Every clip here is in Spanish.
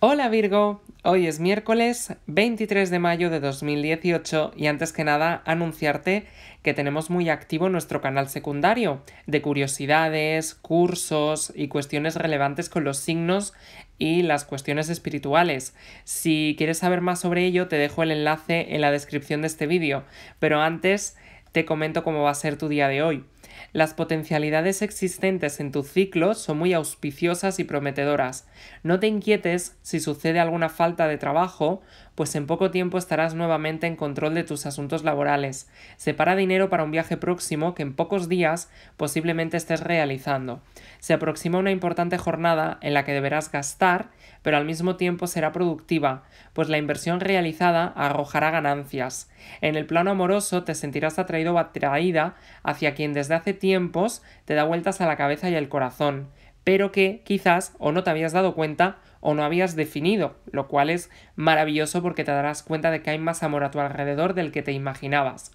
Hola Virgo, hoy es miércoles 23 de mayo de 2018 y antes que nada anunciarte que tenemos muy activo nuestro canal secundario de curiosidades, cursos y cuestiones relevantes con los signos y las cuestiones espirituales. Si quieres saber más sobre ello te dejo el enlace en la descripción de este vídeo, pero antes te comento cómo va a ser tu día de hoy. Las potencialidades existentes en tu ciclo son muy auspiciosas y prometedoras. No te inquietes si sucede alguna falta de trabajo pues en poco tiempo estarás nuevamente en control de tus asuntos laborales. Separa dinero para un viaje próximo que en pocos días posiblemente estés realizando. Se aproxima una importante jornada en la que deberás gastar, pero al mismo tiempo será productiva, pues la inversión realizada arrojará ganancias. En el plano amoroso te sentirás atraído o atraída hacia quien desde hace tiempos te da vueltas a la cabeza y el corazón pero que quizás o no te habías dado cuenta o no habías definido, lo cual es maravilloso porque te darás cuenta de que hay más amor a tu alrededor del que te imaginabas.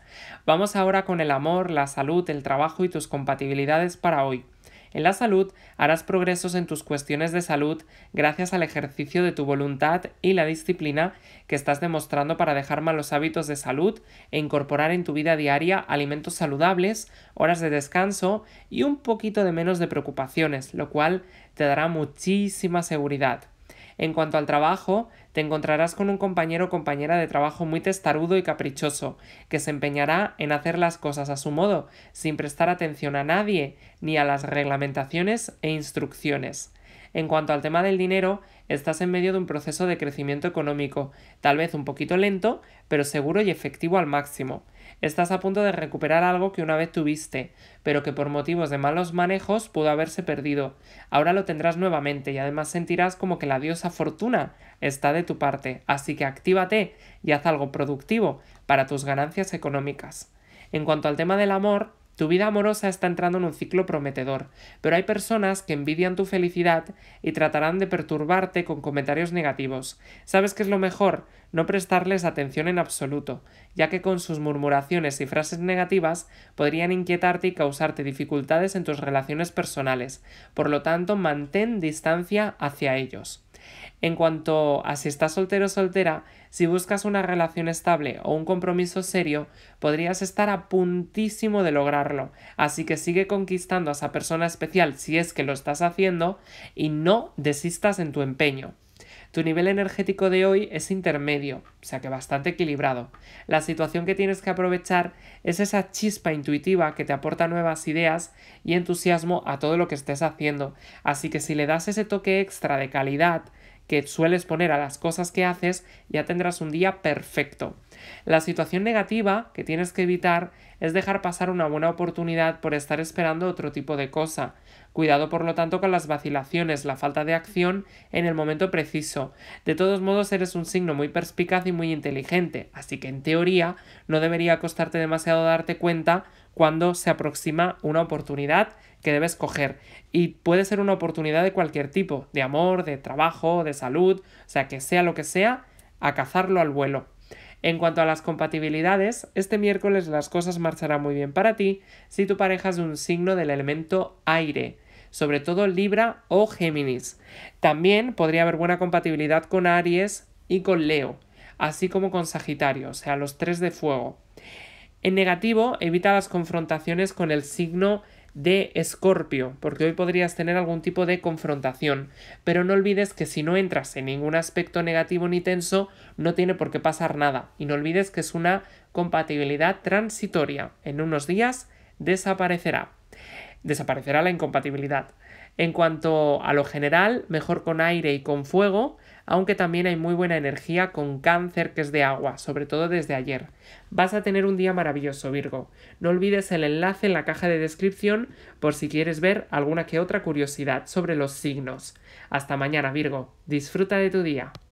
Vamos ahora con el amor, la salud, el trabajo y tus compatibilidades para hoy. En la salud harás progresos en tus cuestiones de salud gracias al ejercicio de tu voluntad y la disciplina que estás demostrando para dejar malos hábitos de salud e incorporar en tu vida diaria alimentos saludables, horas de descanso y un poquito de menos de preocupaciones, lo cual te dará muchísima seguridad. En cuanto al trabajo, te encontrarás con un compañero o compañera de trabajo muy testarudo y caprichoso, que se empeñará en hacer las cosas a su modo, sin prestar atención a nadie ni a las reglamentaciones e instrucciones. En cuanto al tema del dinero, estás en medio de un proceso de crecimiento económico, tal vez un poquito lento, pero seguro y efectivo al máximo. Estás a punto de recuperar algo que una vez tuviste, pero que por motivos de malos manejos pudo haberse perdido. Ahora lo tendrás nuevamente y además sentirás como que la diosa fortuna está de tu parte, así que actívate y haz algo productivo para tus ganancias económicas. En cuanto al tema del amor, tu vida amorosa está entrando en un ciclo prometedor, pero hay personas que envidian tu felicidad y tratarán de perturbarte con comentarios negativos. ¿Sabes que es lo mejor? No prestarles atención en absoluto, ya que con sus murmuraciones y frases negativas podrían inquietarte y causarte dificultades en tus relaciones personales. Por lo tanto, mantén distancia hacia ellos. En cuanto a si estás soltero o soltera, si buscas una relación estable o un compromiso serio, podrías estar a puntísimo de lograrlo. Así que sigue conquistando a esa persona especial si es que lo estás haciendo y no desistas en tu empeño. Tu nivel energético de hoy es intermedio, o sea que bastante equilibrado. La situación que tienes que aprovechar es esa chispa intuitiva que te aporta nuevas ideas y entusiasmo a todo lo que estés haciendo. Así que si le das ese toque extra de calidad, que sueles poner a las cosas que haces, ya tendrás un día perfecto. La situación negativa que tienes que evitar es dejar pasar una buena oportunidad por estar esperando otro tipo de cosa. Cuidado por lo tanto con las vacilaciones, la falta de acción en el momento preciso. De todos modos eres un signo muy perspicaz y muy inteligente, así que en teoría no debería costarte demasiado darte cuenta cuando se aproxima una oportunidad que debes coger. Y puede ser una oportunidad de cualquier tipo, de amor, de trabajo, de salud, o sea, que sea lo que sea, a cazarlo al vuelo. En cuanto a las compatibilidades, este miércoles las cosas marcharán muy bien para ti si tu pareja es un signo del elemento aire, sobre todo Libra o Géminis. También podría haber buena compatibilidad con Aries y con Leo, así como con Sagitario, o sea, los tres de fuego. En negativo, evita las confrontaciones con el signo de Escorpio, porque hoy podrías tener algún tipo de confrontación, pero no olvides que si no entras en ningún aspecto negativo ni tenso, no tiene por qué pasar nada, y no olvides que es una compatibilidad transitoria, en unos días desaparecerá. Desaparecerá la incompatibilidad. En cuanto a lo general, mejor con aire y con fuego, aunque también hay muy buena energía con cáncer que es de agua, sobre todo desde ayer. Vas a tener un día maravilloso, Virgo. No olvides el enlace en la caja de descripción por si quieres ver alguna que otra curiosidad sobre los signos. Hasta mañana, Virgo. Disfruta de tu día.